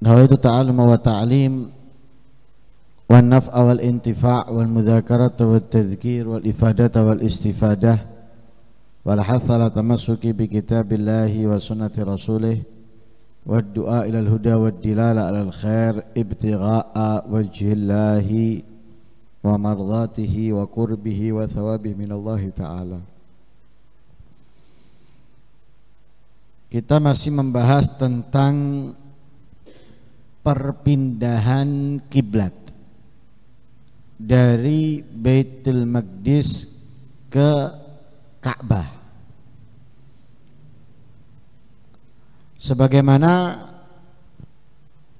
nawaitu ta'alluma wa ta'lim wa naf'a wal intifa' wal mudzakarata wat tadzkir wal ifadata wal istifadah wal hatha la tamassuki bi kitabillahi wa sunnati rasulih wad du'a ila al huda wad dilala ala al khair ibtigha'a wajhillahi wa mardatihi wa qurbihi wa thawabihi min Allah ta'ala kita masih membahas tentang perpindahan kiblat dari Baitul Maqdis ke Ka'bah. Sebagaimana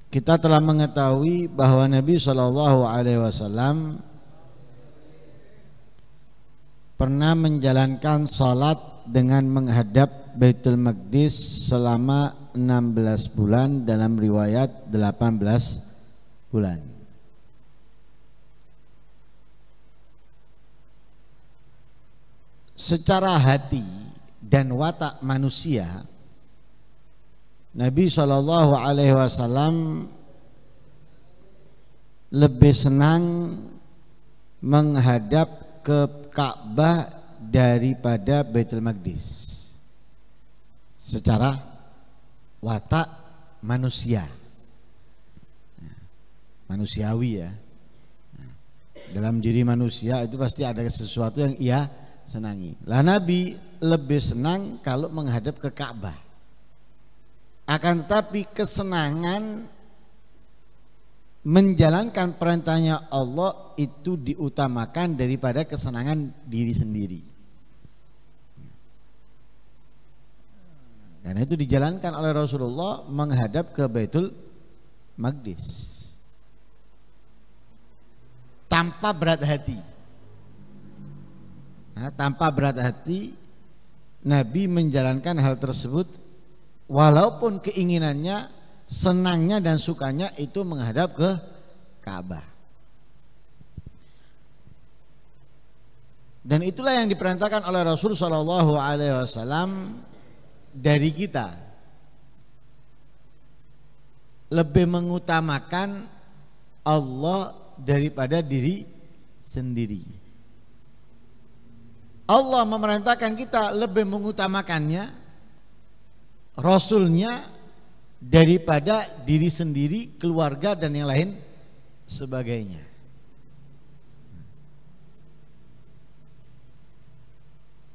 kita telah mengetahui bahwa Nabi Shallallahu Alaihi Wasallam pernah menjalankan salat dengan menghadap Baitul Maqdis selama 16 bulan dalam riwayat 18 bulan. Secara hati dan watak manusia Nabi Shallallahu alaihi wasallam lebih senang menghadap ke Ka'bah daripada Baitul Maqdis secara watak manusia manusiawi ya dalam diri manusia itu pasti ada sesuatu yang ia senangi lah Nabi lebih senang kalau menghadap ke Ka'bah akan tetapi kesenangan menjalankan perintahnya Allah itu diutamakan daripada kesenangan diri sendiri Dan itu dijalankan oleh Rasulullah menghadap ke Baitul Maqdis. Tanpa berat hati. Nah, tanpa berat hati Nabi menjalankan hal tersebut walaupun keinginannya, senangnya dan sukanya itu menghadap ke Ka'bah. Dan itulah yang diperintahkan oleh Rasulullah Shallallahu dari kita lebih mengutamakan Allah daripada diri sendiri. Allah memerintahkan kita lebih mengutamakannya, Rasulnya daripada diri sendiri, keluarga dan yang lain sebagainya.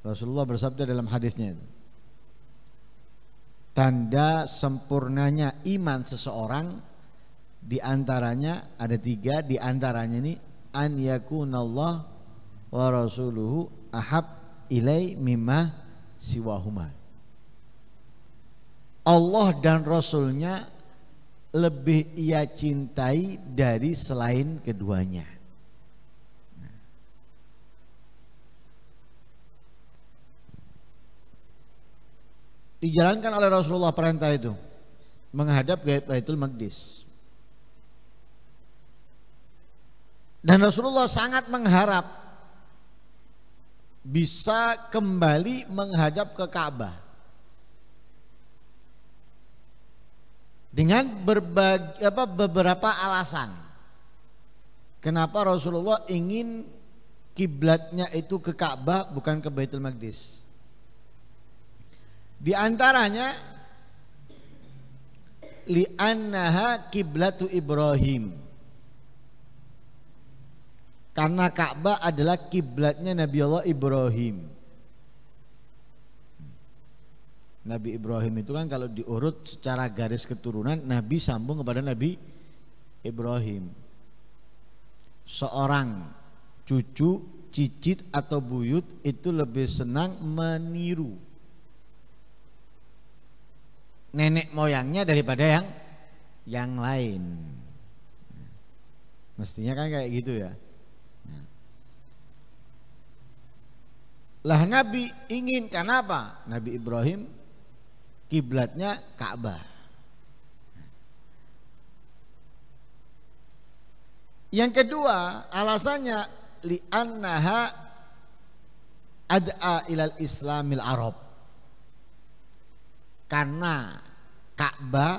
Rasulullah bersabda dalam hadisnya itu. Tanda sempurnanya iman seseorang di antaranya ada tiga di antaranya ini an yakunallah wa rasuluhu ahab ilai mimma siwahuma. Allah dan Rasulnya lebih ia cintai dari selain keduanya. dijalankan oleh Rasulullah perintah itu menghadap Baitul Maqdis. Dan Rasulullah sangat mengharap bisa kembali menghadap ke Ka'bah. Dengan berbagi, apa, beberapa alasan. Kenapa Rasulullah ingin kiblatnya itu ke Ka'bah bukan ke Baitul Maqdis? Di antaranya li'annaha kiblatu Ibrahim. Karena Ka'bah adalah kiblatnya Nabi Allah Ibrahim. Nabi Ibrahim itu kan kalau diurut secara garis keturunan Nabi sambung kepada Nabi Ibrahim. Seorang cucu, cicit atau buyut itu lebih senang meniru nenek moyangnya daripada yang yang lain. Mestinya kan kayak gitu ya. Lah Nabi ingin karena apa? Nabi Ibrahim kiblatnya Ka'bah. Yang kedua, alasannya li'annaha ad'a ilal islamil arab karena Ka'bah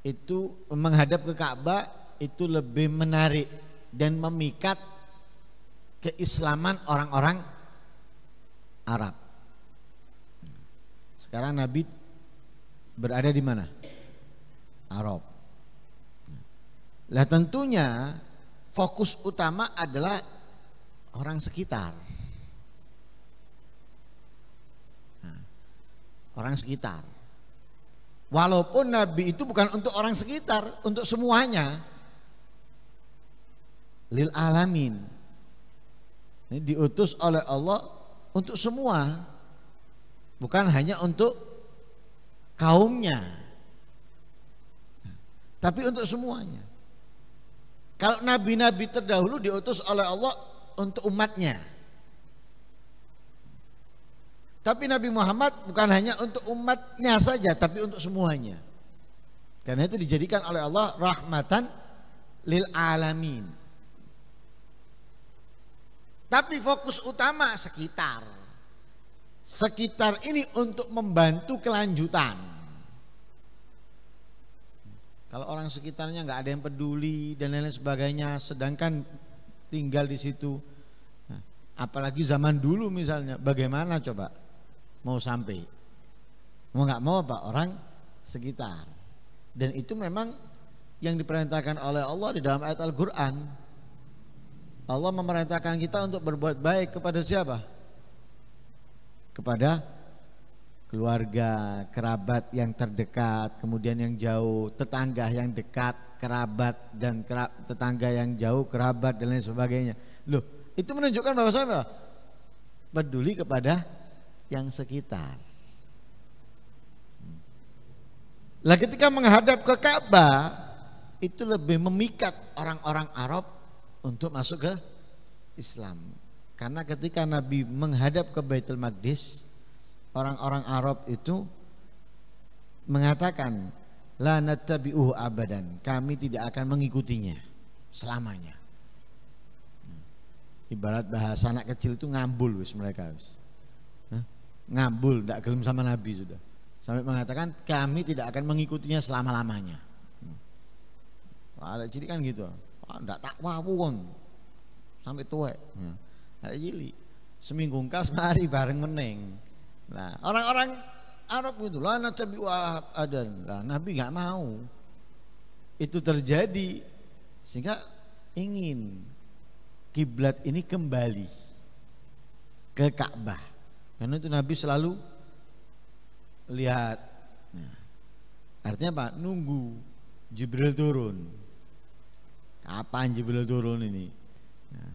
itu menghadap ke Ka'bah itu lebih menarik dan memikat keislaman orang-orang Arab. Sekarang Nabi berada di mana? Arab. Lah tentunya fokus utama adalah orang sekitar. orang sekitar. Walaupun Nabi itu bukan untuk orang sekitar, untuk semuanya. Lil alamin. Ini diutus oleh Allah untuk semua. Bukan hanya untuk kaumnya. Tapi untuk semuanya. Kalau nabi-nabi terdahulu diutus oleh Allah untuk umatnya. Tapi Nabi Muhammad bukan hanya untuk umatnya saja, tapi untuk semuanya. Karena itu dijadikan oleh Allah rahmatan lil alamin. Tapi fokus utama sekitar. Sekitar ini untuk membantu kelanjutan. Kalau orang sekitarnya nggak ada yang peduli dan lain-lain sebagainya, sedangkan tinggal di situ, nah, apalagi zaman dulu misalnya, bagaimana coba? mau sampai mau nggak mau pak orang sekitar dan itu memang yang diperintahkan oleh Allah di dalam ayat Al-Quran Allah memerintahkan kita untuk berbuat baik kepada siapa? kepada keluarga, kerabat yang terdekat, kemudian yang jauh, tetangga yang dekat, kerabat dan kerab, tetangga yang jauh, kerabat dan lain sebagainya. Loh, itu menunjukkan bahwa saya peduli kepada yang sekitar. Lah ketika menghadap ke Ka'bah itu lebih memikat orang-orang Arab untuk masuk ke Islam. Karena ketika Nabi menghadap ke Baitul Maqdis, orang-orang Arab itu mengatakan, "La nattabi'uhu abadan." Kami tidak akan mengikutinya selamanya. Hmm. Ibarat bahasa anak kecil itu ngambul wis mereka wis ngabul, tidak kirim sama Nabi sudah. Sampai mengatakan kami tidak akan mengikutinya selama-lamanya. Ada ciri kan gitu. Tidak tak wawon sampai tua. Ya. Ada ciri. Seminggu kas mari bareng meneng. Nah, orang-orang Arab itu lah nabi adan lah nabi nggak mau itu terjadi sehingga ingin kiblat ini kembali ke Ka'bah karena itu Nabi selalu lihat. Nah, artinya apa? Nunggu Jibril turun. Kapan Jibril turun ini? Nah,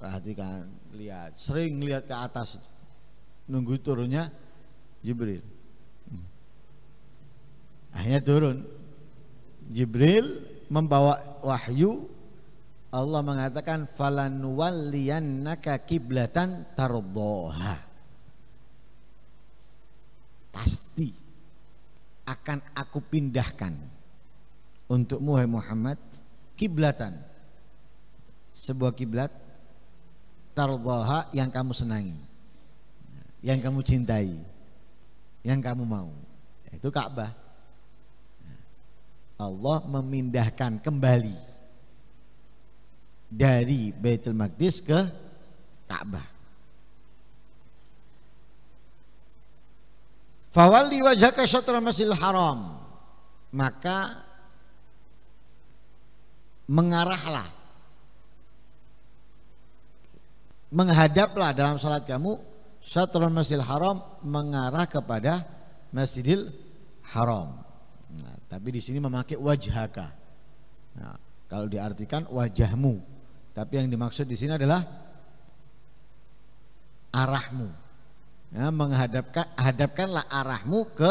perhatikan, lihat, sering lihat ke atas. Nunggu turunnya Jibril. Akhirnya turun. Jibril membawa wahyu Allah mengatakan falan waliyannaka kiblatan tarboha pasti akan aku pindahkan untukmu hai Muhammad kiblatan sebuah kiblat tarboha yang kamu senangi yang kamu cintai yang kamu mau itu Ka'bah Allah memindahkan kembali dari Baitul Maqdis ke Ka'bah. Fawalli wajhaka syatral masjidil haram. Maka mengarahlah menghadaplah dalam salat kamu syatral masjidil haram mengarah kepada masjidil haram. Nah, tapi di sini memakai wajhaka. Nah, kalau diartikan wajahmu tapi yang dimaksud di sini adalah arahmu. Ya, menghadapkan hadapkanlah arahmu ke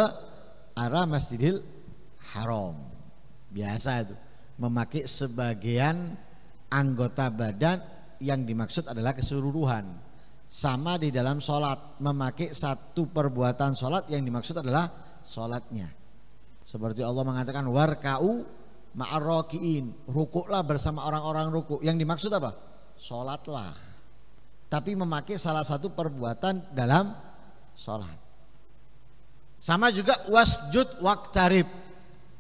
arah Masjidil Haram. Biasa itu memakai sebagian anggota badan yang dimaksud adalah keseluruhan. Sama di dalam sholat memakai satu perbuatan sholat yang dimaksud adalah sholatnya. Seperti Allah mengatakan warkau ma'arokiin rukuklah bersama orang-orang rukuk yang dimaksud apa sholatlah tapi memakai salah satu perbuatan dalam sholat. sama juga wasjud waktarib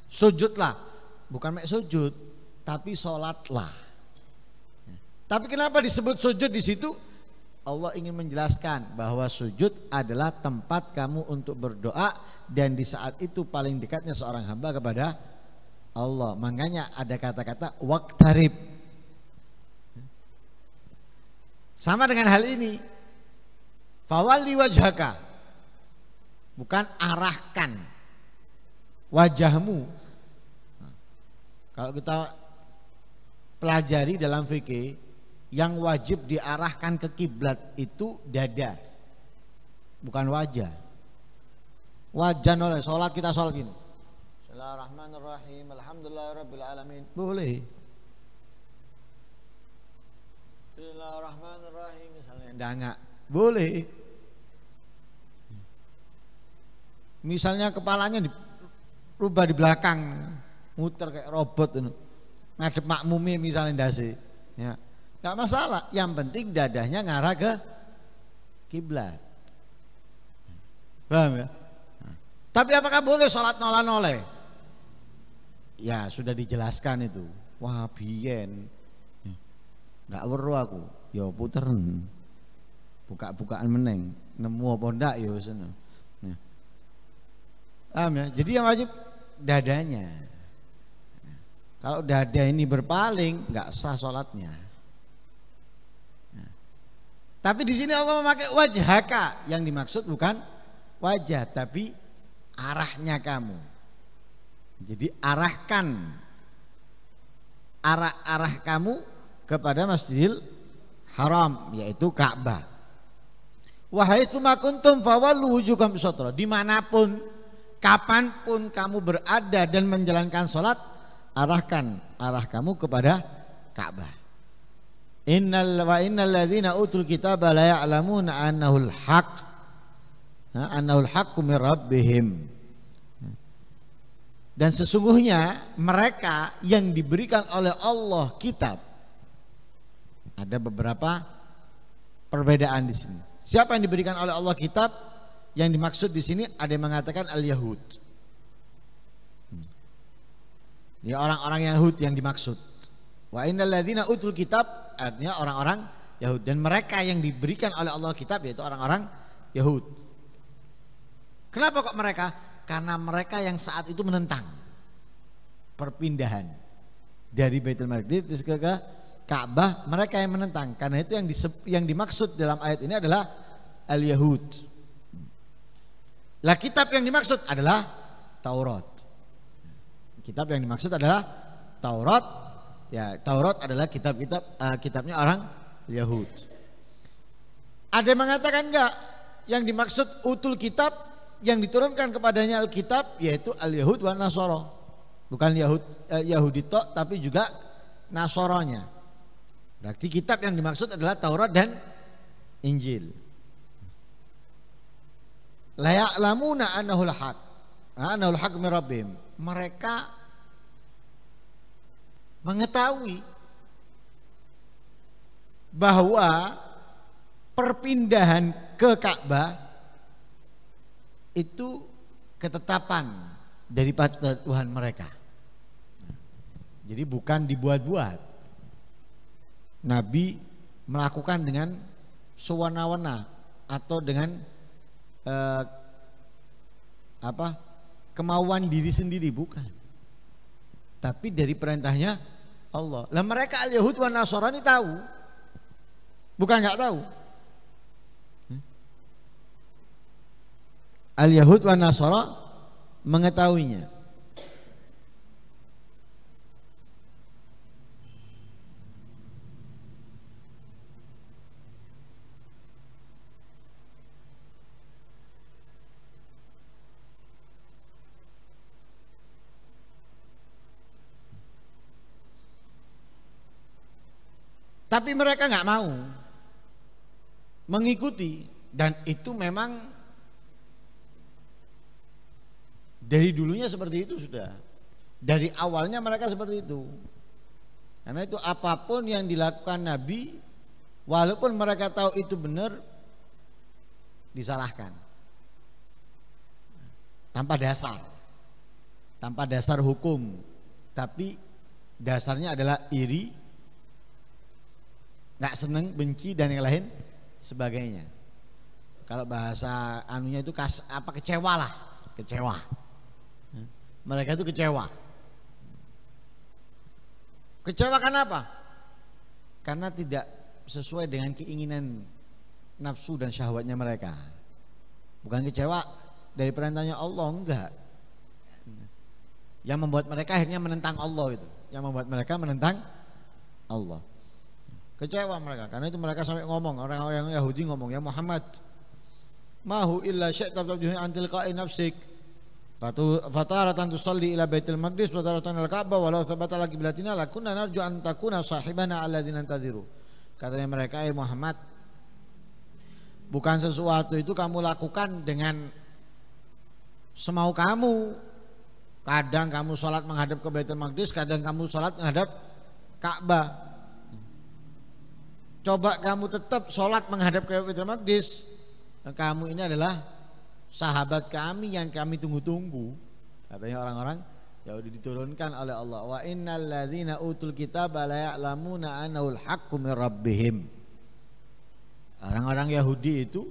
sujudlah bukan mak sujud tapi sholatlah tapi kenapa disebut sujud di situ Allah ingin menjelaskan bahwa sujud adalah tempat kamu untuk berdoa dan di saat itu paling dekatnya seorang hamba kepada Allah. Makanya ada kata-kata waktarib. Sama dengan hal ini. Fawali wajhaka. Bukan arahkan wajahmu. kalau kita pelajari dalam fikih yang wajib diarahkan ke kiblat itu dada bukan wajah. Wajah oleh sholat kita sholat gini. Bismillahirrahmanirrahim. Alhamdulillahirrahmanirrahim. Boleh. Bismillahirrahmanirrahim misalnya. Danga. Boleh. Misalnya kepalanya rubah di belakang, muter kayak robot itu. Ngadep makmumi misalnya dasi. Ya. Gak masalah, yang penting dadahnya ngarah ke kiblat. Paham ya? Tapi apakah boleh sholat nolah noleh ya sudah dijelaskan itu wah biyen nggak perlu aku yo ya, puteran buka-bukaan meneng nemu apa ndak yo ya, seno ya. ya jadi yang wajib dadanya kalau dada ini berpaling nggak sah sholatnya tapi di sini Allah memakai wajhaka yang dimaksud bukan wajah tapi arahnya kamu jadi arahkan arah-arah kamu kepada Masjidil Haram yaitu Ka'bah. Wahai sumakuntum fawallu wujuhkum sotro Dimanapun, kapanpun kamu berada dan menjalankan sholat, arahkan arah kamu kepada Ka'bah. Innal wa innal ladzina utul kitaba la ya'lamuna annahu haq Annahu haqqu min rabbihim. Dan sesungguhnya mereka yang diberikan oleh Allah kitab. Ada beberapa perbedaan di sini. Siapa yang diberikan oleh Allah kitab? Yang dimaksud di sini ada yang mengatakan al-Yahud. Hmm. Ini orang-orang Yahud yang dimaksud. Wa innal ladzina utul kitab artinya orang-orang Yahud dan mereka yang diberikan oleh Allah kitab yaitu orang-orang Yahud. Kenapa kok mereka? karena mereka yang saat itu menentang perpindahan dari Baitul Maqdis ke Ka'bah mereka yang menentang karena itu yang disep, yang dimaksud dalam ayat ini adalah al-Yahud. Lah kitab yang dimaksud adalah Taurat. Kitab yang dimaksud adalah Taurat. Ya, Taurat adalah kitab-kitab uh, kitabnya orang Yahud. Ada yang mengatakan enggak yang dimaksud utul kitab yang diturunkan kepadanya Alkitab yaitu al-Yahud wa Nasoro. Bukan Yahud eh, Yahudi tok tapi juga Nasoronya. Berarti kitab yang dimaksud adalah Taurat dan Injil. lamuna anahul haq. Ah, anahul haq mirabbihim. Mereka mengetahui bahwa perpindahan ke Ka'bah itu ketetapan daripada Tuhan mereka. Jadi bukan dibuat-buat. Nabi melakukan dengan sewana-wana atau dengan eh, apa kemauan diri sendiri bukan. Tapi dari perintahnya Allah. Lah mereka al-Yahud Nasrani tahu. Bukan nggak tahu. al-Yahud wa Nasara mengetahuinya. Tapi mereka nggak mau mengikuti dan itu memang Dari dulunya seperti itu sudah. Dari awalnya mereka seperti itu. Karena itu apapun yang dilakukan Nabi, walaupun mereka tahu itu benar, disalahkan. Tanpa dasar. Tanpa dasar hukum. Tapi dasarnya adalah iri, nggak seneng, benci dan yang lain sebagainya. Kalau bahasa anunya itu kas, apa kecewa lah, kecewa. Mereka itu kecewa. Kecewa apa? Karena tidak sesuai dengan keinginan nafsu dan syahwatnya mereka. Bukan kecewa dari perintahnya Allah enggak. Yang membuat mereka akhirnya menentang Allah itu. Yang membuat mereka menentang Allah. Kecewa mereka karena itu mereka sampai ngomong orang-orang Yahudi ngomong ya Muhammad mahu illa syaitun antil nafsik Fataratan tusalli ila Baitul maqdis wa taratan al Ka'bah walau thabata lagi bilatina lakunna narju an takuna sahibana alladzina tadiru. Katanya mereka, "Eh Muhammad, bukan sesuatu itu kamu lakukan dengan semau kamu. Kadang kamu sholat menghadap ke Baitul Maqdis, kadang kamu sholat menghadap Ka'bah. Coba kamu tetap sholat menghadap ke Baitul Maqdis. Kamu ini adalah sahabat kami yang kami tunggu-tunggu katanya orang-orang ya udah diturunkan oleh Allah wa innal ladzina utul kitab la ya'lamuna annahu haqqu min rabbihim orang-orang Yahudi itu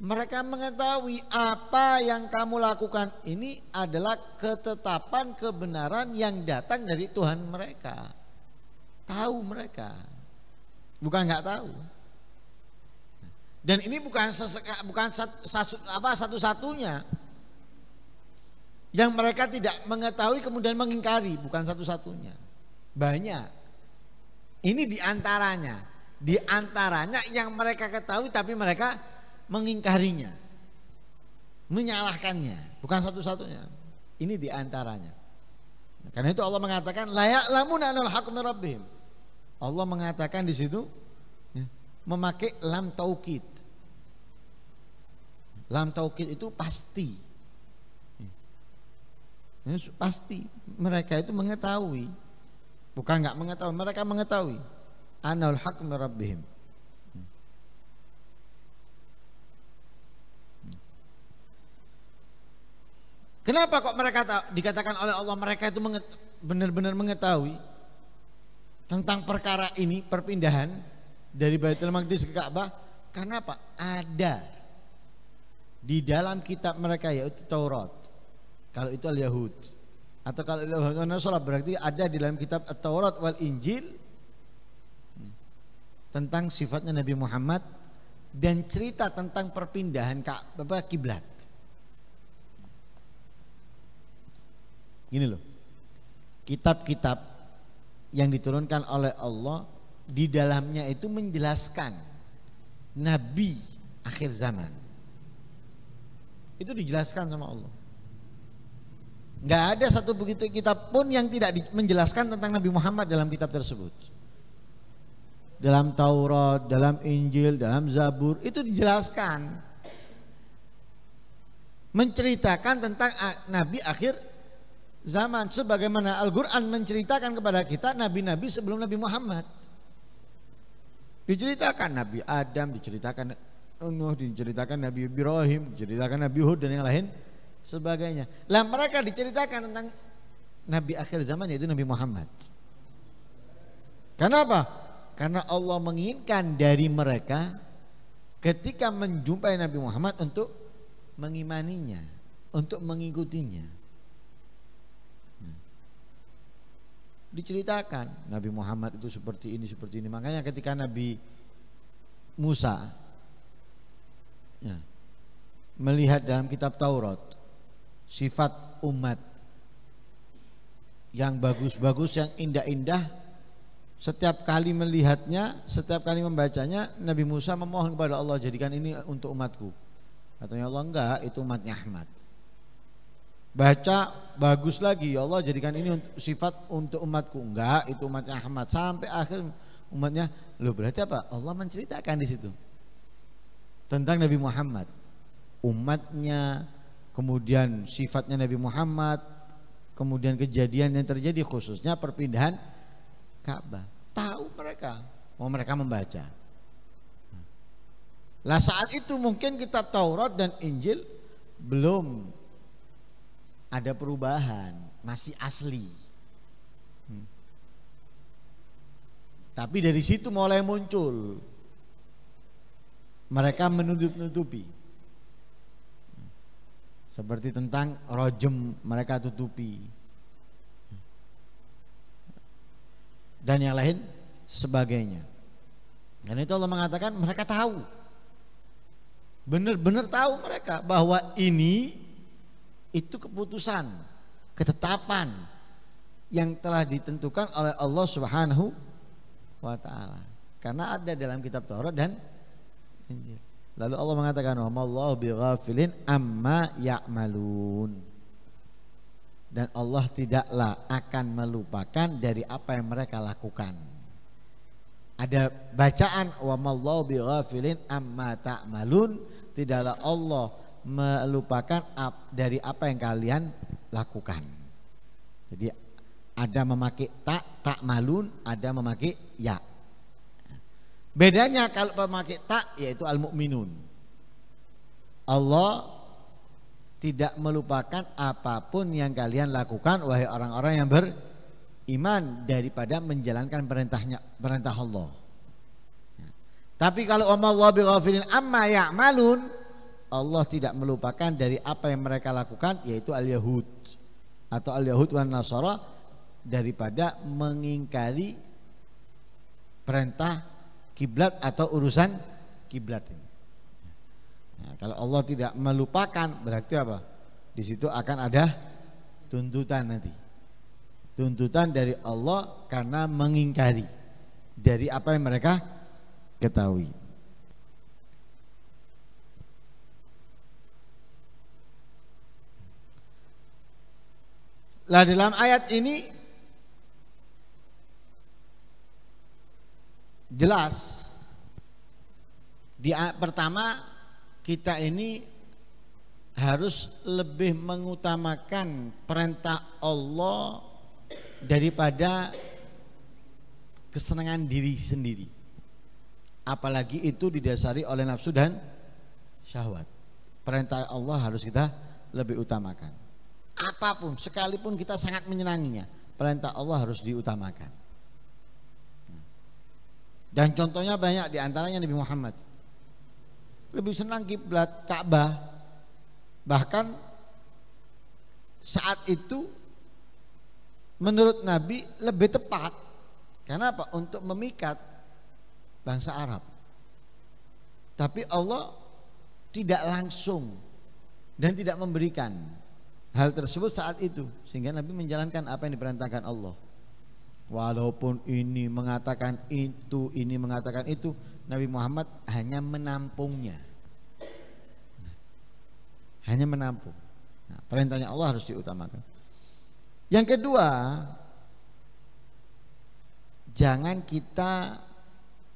mereka mengetahui apa yang kamu lakukan ini adalah ketetapan kebenaran yang datang dari Tuhan mereka. Tahu mereka. Bukan nggak tahu. Dan ini bukan seseka, bukan satu, apa satu-satunya yang mereka tidak mengetahui kemudian mengingkari, bukan satu-satunya. Banyak. Ini diantaranya, diantaranya yang mereka ketahui tapi mereka mengingkarinya, menyalahkannya, bukan satu-satunya. Ini diantaranya. Karena itu Allah mengatakan layak lamun anul Allah mengatakan di situ ya, memakai lam taukid Lam taukid itu pasti. Ya, pasti mereka itu mengetahui. Bukan nggak mengetahui, mereka mengetahui. Anul haq merabbihim. Kenapa kok mereka dikatakan oleh Allah mereka itu benar-benar mengetahui tentang perkara ini perpindahan dari Baitul Maqdis ke Ka'bah? Karena apa? Ada di dalam kitab mereka yaitu Taurat. Kalau itu al-Yahud atau kalau al berarti ada di dalam kitab Taurat wal Injil hmm, tentang sifatnya Nabi Muhammad dan cerita tentang perpindahan Ka'bah kiblat. Gini loh. Kitab-kitab yang diturunkan oleh Allah di dalamnya itu menjelaskan nabi akhir zaman. Itu dijelaskan sama Allah. Nggak ada satu begitu kitab pun yang tidak menjelaskan tentang Nabi Muhammad dalam kitab tersebut. Dalam Taurat, dalam Injil, dalam Zabur, itu dijelaskan. Menceritakan tentang Nabi akhir zaman. Sebagaimana Al-Quran menceritakan kepada kita Nabi-Nabi sebelum Nabi Muhammad. Diceritakan Nabi Adam, diceritakan Oh, Nuh diceritakan Nabi Ibrahim, diceritakan Nabi Hud dan yang lain sebagainya. Lah mereka diceritakan tentang Nabi akhir zaman yaitu Nabi Muhammad. Kenapa? Karena Allah menginginkan dari mereka ketika menjumpai Nabi Muhammad untuk mengimaninya, untuk mengikutinya. Hmm. Diceritakan Nabi Muhammad itu seperti ini, seperti ini. Makanya ketika Nabi Musa ya. melihat dalam kitab Taurat sifat umat yang bagus-bagus, yang indah-indah, setiap kali melihatnya, setiap kali membacanya, Nabi Musa memohon kepada Allah jadikan ini untuk umatku. Katanya Allah enggak, itu umatnya Ahmad. Baca bagus lagi, ya Allah jadikan ini untuk, sifat untuk umatku. Enggak, itu umatnya Ahmad. Sampai akhir umatnya, lo berarti apa? Allah menceritakan di situ tentang Nabi Muhammad, umatnya, kemudian sifatnya Nabi Muhammad, kemudian kejadian yang terjadi khususnya perpindahan Ka'bah. Tahu mereka, mau oh, mereka membaca. Lah saat itu mungkin kitab Taurat dan Injil belum ada perubahan, masih asli. Hmm. Tapi dari situ mulai muncul mereka menutup-nutupi seperti tentang rojem mereka tutupi dan yang lain sebagainya dan itu Allah mengatakan mereka tahu benar-benar tahu mereka bahwa ini itu keputusan ketetapan yang telah ditentukan oleh Allah Subhanahu wa taala karena ada dalam kitab Taurat dan Lalu Allah mengatakan, "Wa mallahu bighafilin amma ya'malun." Dan Allah tidaklah akan melupakan dari apa yang mereka lakukan. Ada bacaan wa mallahu bighafilin amma ta'malun, tidaklah Allah melupakan dari apa yang kalian lakukan. Jadi ada memakai tak tak malun, ada memakai ya. Bedanya kalau pemakai tak yaitu al-mu'minun. Allah tidak melupakan apapun yang kalian lakukan wahai orang-orang yang beriman daripada menjalankan perintahnya perintah Allah. Tapi kalau Allah bighafilin amma ya'malun Allah tidak melupakan dari apa yang mereka lakukan yaitu al-yahud atau al-yahud wan nasara daripada mengingkari perintah kiblat atau urusan kiblat ini. Nah, kalau Allah tidak melupakan berarti apa? Di situ akan ada tuntutan nanti. Tuntutan dari Allah karena mengingkari dari apa yang mereka ketahui. Lah dalam ayat ini jelas di pertama kita ini harus lebih mengutamakan perintah Allah daripada kesenangan diri sendiri. Apalagi itu didasari oleh nafsu dan syahwat. Perintah Allah harus kita lebih utamakan. Apapun, sekalipun kita sangat menyenanginya, perintah Allah harus diutamakan. Dan contohnya banyak di antaranya Nabi Muhammad. Lebih senang kiblat Ka'bah. Bahkan saat itu menurut Nabi lebih tepat. Karena apa? Untuk memikat bangsa Arab. Tapi Allah tidak langsung dan tidak memberikan hal tersebut saat itu sehingga Nabi menjalankan apa yang diperintahkan Allah. Walaupun ini mengatakan itu, ini mengatakan itu, Nabi Muhammad hanya menampungnya. Hanya menampung. Nah, perintahnya Allah harus diutamakan. Yang kedua, jangan kita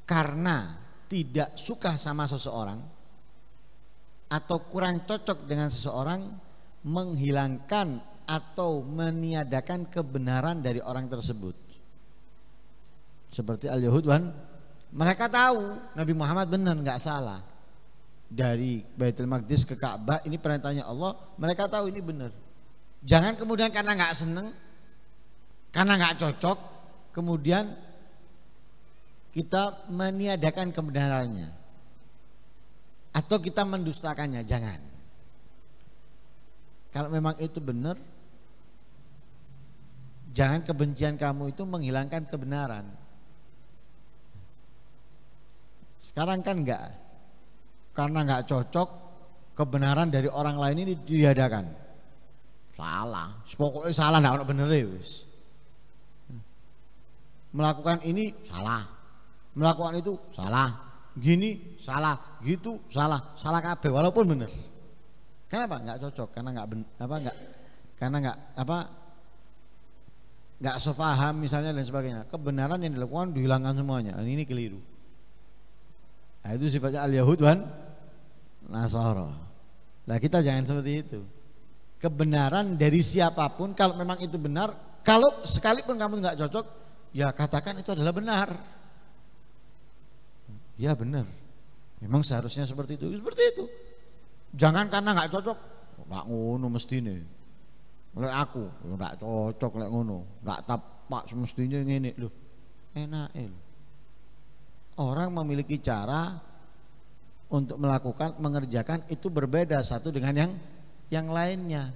karena tidak suka sama seseorang atau kurang cocok dengan seseorang menghilangkan atau meniadakan kebenaran dari orang tersebut seperti al-Yahud kan, mereka tahu Nabi Muhammad benar nggak salah dari Baitul Maqdis ke Ka'bah ini perintahnya Allah mereka tahu ini benar jangan kemudian karena nggak seneng karena nggak cocok kemudian kita meniadakan kebenarannya atau kita mendustakannya jangan kalau memang itu benar jangan kebencian kamu itu menghilangkan kebenaran sekarang kan enggak. Karena enggak cocok kebenaran dari orang lain ini diadakan. Salah, pokoknya salah enggak ono bener e, wis. Melakukan ini salah. Melakukan itu salah. Gini salah, gitu salah, salah kabeh walaupun bener. Kenapa? Enggak cocok karena enggak apa enggak karena enggak apa enggak sefaham misalnya dan sebagainya kebenaran yang dilakukan dihilangkan semuanya ini keliru Nah, itu sifatnya al-Yahud wan Nasoro. Nah, kita jangan seperti itu. Kebenaran dari siapapun kalau memang itu benar, kalau sekalipun kamu nggak cocok, ya katakan itu adalah benar. Ya benar. Memang seharusnya seperti itu. Seperti itu. Jangan karena nggak cocok, nggak ngono mesti nih. Oleh aku nggak cocok lek ngono, nggak tapak semestinya ini loh. Enak eh orang memiliki cara untuk melakukan mengerjakan itu berbeda satu dengan yang yang lainnya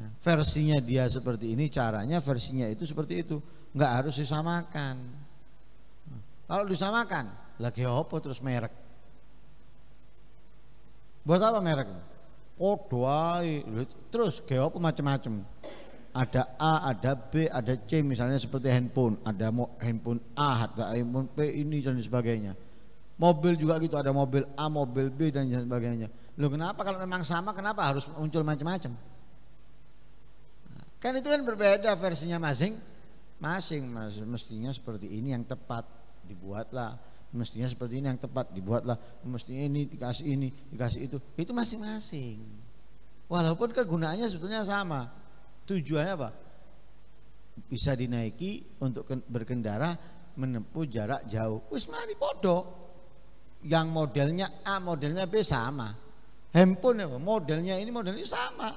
ya, versinya dia seperti ini caranya versinya itu seperti itu nggak harus disamakan kalau disamakan lagi apa terus merek buat apa merek oh doai terus geopo macam-macam ada A, ada B, ada C misalnya seperti handphone, ada handphone A, ada handphone P ini dan sebagainya. Mobil juga gitu, ada mobil A, mobil B dan sebagainya. Lu kenapa kalau memang sama kenapa harus muncul macam-macam? Kan itu kan berbeda versinya masing masing mas, mestinya seperti ini yang tepat dibuatlah mestinya seperti ini yang tepat dibuatlah mestinya ini dikasih ini dikasih itu itu masing-masing walaupun kegunaannya sebetulnya sama Tujuannya apa? Bisa dinaiki untuk berkendara menempuh jarak jauh. Wis mari podo. Yang modelnya A, modelnya B sama. Handphone Modelnya ini, modelnya sama.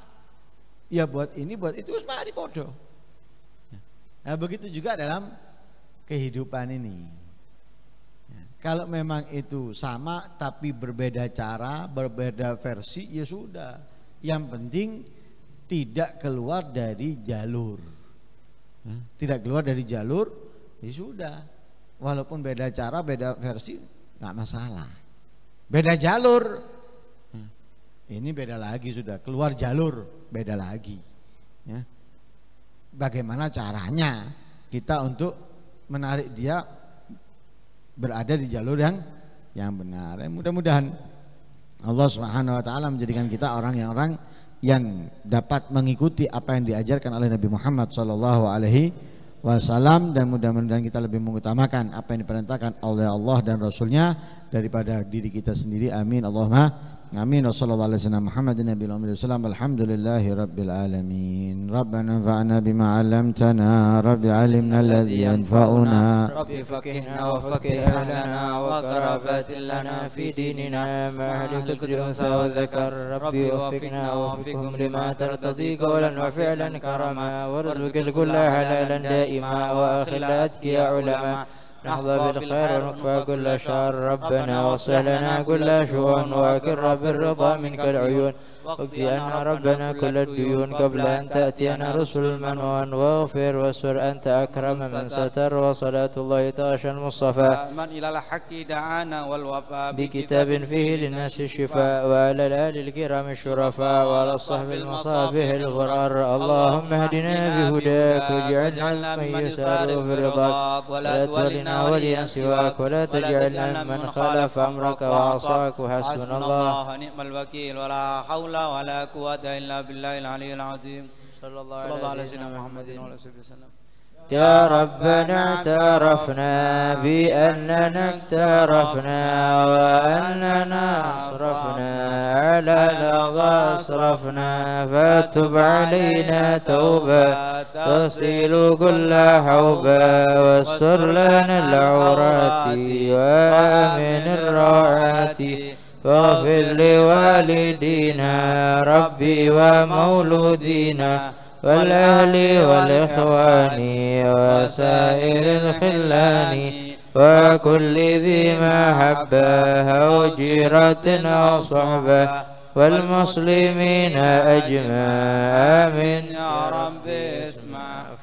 Ya buat ini, buat itu wis mari podo. Ya. Nah, begitu juga dalam kehidupan ini. Ya. Kalau memang itu sama tapi berbeda cara, berbeda versi, ya sudah. Yang penting tidak keluar dari jalur. Tidak keluar dari jalur, ya sudah. Walaupun beda cara, beda versi, nggak masalah. Beda jalur, ini beda lagi sudah. Keluar jalur, beda lagi. Ya. Bagaimana caranya kita untuk menarik dia berada di jalur yang yang benar. Ya, mudah-mudahan Allah Subhanahu Wa Taala menjadikan kita orang yang orang yang dapat mengikuti apa yang diajarkan oleh Nabi Muhammad Shallallahu Alaihi Wasallam dan mudah-mudahan kita lebih mengutamakan apa yang diperintahkan oleh Allah dan Rasulnya daripada diri kita sendiri. Amin. Allahumma آمين وصلى الله على سيدنا محمد النبي الأمي والسلام الحمد لله رب العالمين ربنا انفعنا بما علمتنا رب علمنا الذي ينفعنا رب فقهنا وفقه أهلنا وقرابات لنا في ديننا مع ذكر الأنثى والذكر رب وفقنا ووفقهم لما ترتضي قولا وفعلا كرما وارزق الكل حلالا دائما وأخلاتك يا علماء نحظى بالخير ونكفى كل شر ربنا واصلح لنا كل شؤون واكرم بالرضا منك العيون واقضي ربنا كل الديون قبل أن تأتينا رسل المنون واغفر واستر أنت أكرم من ستر وصلاة الله تغشى المصطفى من إلى الحق دعانا والوفاء بكتاب فيه للناس الشفاء وعلى الآل الكرام الشرفاء وعلى الصحب المصابيح الغرار اللهم اهدنا بهداك واجعلنا من يسار برضاك ولا تولنا وليا سواك ولا تجعلنا من خالف أمرك وعصاك وحسبنا الله ونعم الوكيل ولا حول ولا ولا قوة إلا بالله العلي العظيم صلى الله, على سيدنا محمد وعلى آله وسلم يا ربنا اعترفنا بأننا اعترفنا وأننا أصرفنا على لغى أصرفنا فتب علينا توبة تصل كل حوبة واستر لنا العورات وآمن الروعات فاغفر لوالدينا ربي ومولودينا والأهل والإخوان وسائر الخلان وكل ذي محبة أو جيرة أو صحبة والمسلمين أجمع آمين يا رب اسمع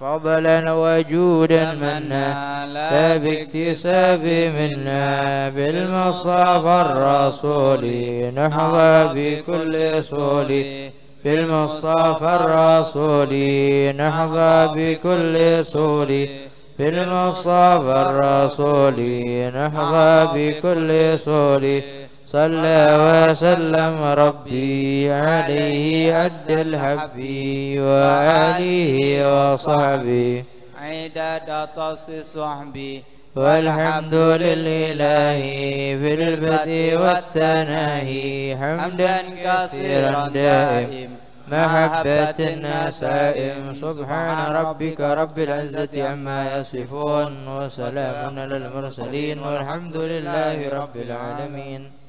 فضلا وجودا منا لا باكتساب منا بالمصطفى الرسول نحظى بكل صول بالمصطفى الرسول نحظى بكل صول بالمصطفى الرسول نحظى بكل صول صلى وسلم ربي عليه عد الحب وآله وصحبه عداد طص صحبي والحمد لله في البدء والتناهي حمدا كثيرا دائم محبة النسائم سبحان ربك رب العزة عما يصفون وسلام على المرسلين والحمد لله رب العالمين